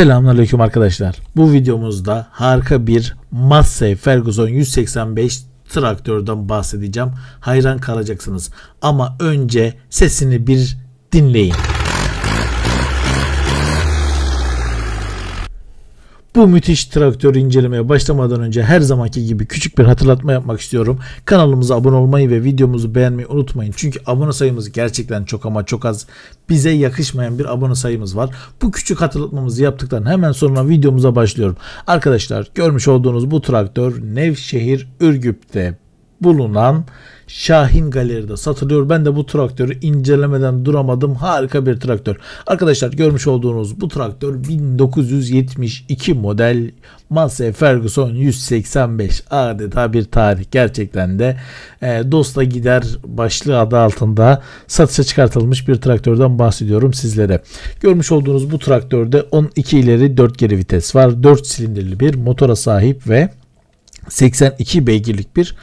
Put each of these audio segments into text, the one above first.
Selamünaleyküm arkadaşlar. Bu videomuzda harika bir Massey Ferguson 185 traktörden bahsedeceğim. Hayran kalacaksınız. Ama önce sesini bir dinleyin. Bu müthiş traktör incelemeye başlamadan önce her zamanki gibi küçük bir hatırlatma yapmak istiyorum. Kanalımıza abone olmayı ve videomuzu beğenmeyi unutmayın. Çünkü abone sayımız gerçekten çok ama çok az. Bize yakışmayan bir abone sayımız var. Bu küçük hatırlatmamızı yaptıktan hemen sonra videomuza başlıyorum. Arkadaşlar görmüş olduğunuz bu traktör Nevşehir Ürgüp'te bulunan Şahin Galeri'de satılıyor. Ben de bu traktörü incelemeden duramadım. Harika bir traktör. Arkadaşlar görmüş olduğunuz bu traktör 1972 model Massey Ferguson 185 adeta bir tarih. Gerçekten de e, Dosta Gider başlığı adı altında satışa çıkartılmış bir traktörden bahsediyorum sizlere. Görmüş olduğunuz bu traktörde 12 ileri 4 geri vites var. 4 silindirli bir motora sahip ve 82 beygirlik bir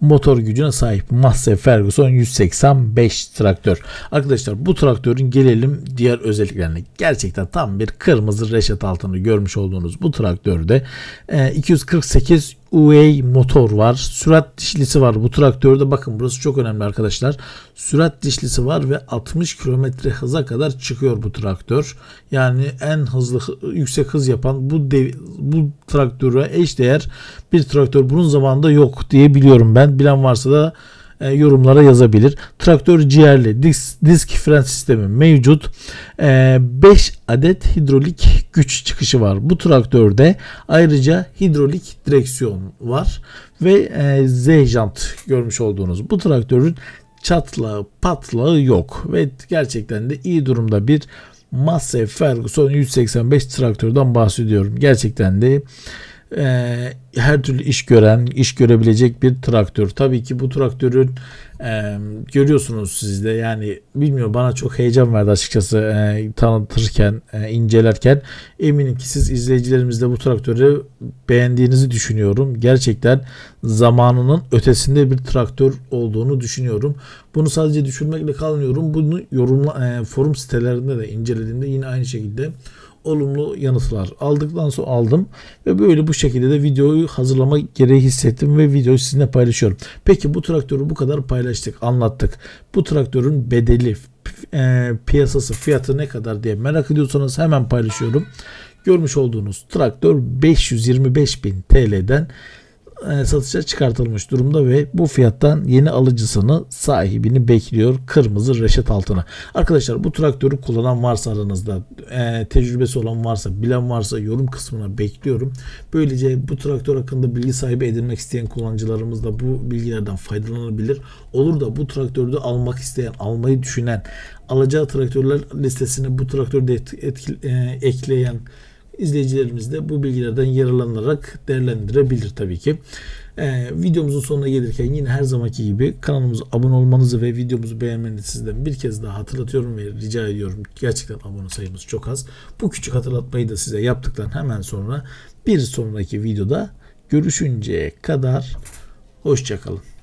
motor gücüne sahip Massey Ferguson 185 traktör. Arkadaşlar bu traktörün gelelim diğer özelliklerine. Gerçekten tam bir kırmızı reşat altını görmüş olduğunuz bu traktörde 248 e, UA motor var. Sürat dişlisi var. Bu traktörde bakın burası çok önemli arkadaşlar. Sürat dişlisi var ve 60 km hıza kadar çıkıyor bu traktör. Yani en hızlı yüksek hız yapan bu dev, bu traktöre eş değer bir traktör bunun zamanında yok diye biliyorum ben. Bilen varsa da e, yorumlara yazabilir. Traktör ciğerli disk, disk fren sistemi mevcut. 5 e, adet hidrolik güç çıkışı var. Bu traktörde ayrıca hidrolik direksiyon var ve e, Z jant görmüş olduğunuz bu traktörün çatlağı patlağı yok ve gerçekten de iyi durumda bir Massey Ferguson 185 traktörden bahsediyorum. Gerçekten de e, her türlü iş gören, iş görebilecek bir traktör. Tabii ki bu traktörün e, görüyorsunuz siz de yani bilmiyorum bana çok heyecan verdi açıkçası e, tanıtırken, e, incelerken. Eminim ki siz izleyicilerimiz de bu traktörü beğendiğinizi düşünüyorum. Gerçekten zamanının ötesinde bir traktör olduğunu düşünüyorum. Bunu sadece düşünmekle kalmıyorum. Bunu yorumla, e, forum sitelerinde de incelediğimde yine aynı şekilde olumlu yanıtlar aldıktan sonra aldım ve böyle bu şekilde de videoyu hazırlama gereği hissettim ve videoyu sizinle paylaşıyorum. Peki bu traktörü bu kadar paylaştık, anlattık. Bu traktörün bedeli, e, piyasası, fiyatı ne kadar diye merak ediyorsanız hemen paylaşıyorum. Görmüş olduğunuz traktör 525 bin TL'den e, satışa çıkartılmış durumda ve bu fiyattan yeni alıcısını sahibini bekliyor kırmızı reşat altına. Arkadaşlar bu traktörü kullanan varsa aranızda e, tecrübesi olan varsa bilen varsa yorum kısmına bekliyorum. Böylece bu traktör hakkında bilgi sahibi edinmek isteyen kullanıcılarımız da bu bilgilerden faydalanabilir. Olur da bu traktörde almak isteyen, almayı düşünen, alacağı traktörler listesine bu traktörde etki, e, ekleyen İzleyicilerimiz de bu bilgilerden yararlanarak değerlendirebilir tabii ki. Ee, videomuzun sonuna gelirken yine her zamanki gibi kanalımıza abone olmanızı ve videomuzu beğenmenizi sizden bir kez daha hatırlatıyorum ve rica ediyorum. Gerçekten abone sayımız çok az. Bu küçük hatırlatmayı da size yaptıktan hemen sonra bir sonraki videoda görüşünceye kadar hoşçakalın.